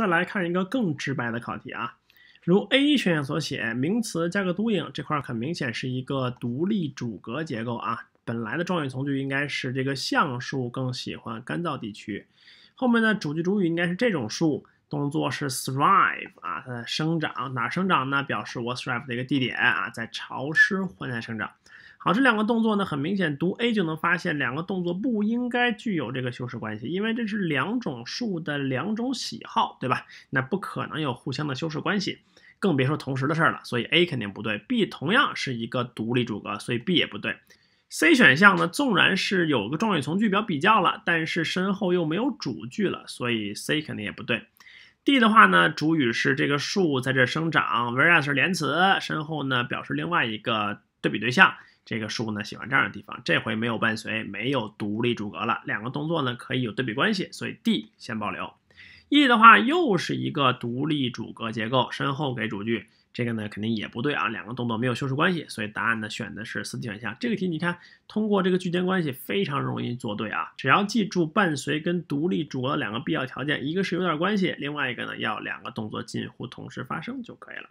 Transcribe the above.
再来看一个更直白的考题啊，如 A 选项所写，名词加个 doing 这块很明显是一个独立主格结构啊。本来的状语从句应该是这个橡树更喜欢干燥地区，后面的主句主语应该是这种树，动作是 t h r i v e 啊，它的生长哪生长呢？表示我 t h r i v e 的一个地点啊，在潮湿环境生长。好，这两个动作呢，很明显，读 a 就能发现，两个动作不应该具有这个修饰关系，因为这是两种树的两种喜好，对吧？那不可能有互相的修饰关系，更别说同时的事儿了。所以 a 肯定不对。b 同样是一个独立主格，所以 b 也不对。c 选项呢，纵然是有个状语从句表比较了，但是身后又没有主句了，所以 c 肯定也不对。d 的话呢，主语是这个树在这生长，whereas 是连词，身后呢表示另外一个对比对象。这个树呢喜欢这样的地方，这回没有伴随，没有独立主格了。两个动作呢可以有对比关系，所以 D 先保留。E 的话又是一个独立主格结构，身后给主句，这个呢肯定也不对啊。两个动作没有修饰关系，所以答案呢选的是四 D 选项。这个题你看，通过这个句间关系非常容易做对啊。只要记住伴随跟独立主格的两个必要条件，一个是有点关系，另外一个呢要两个动作近乎同时发生就可以了。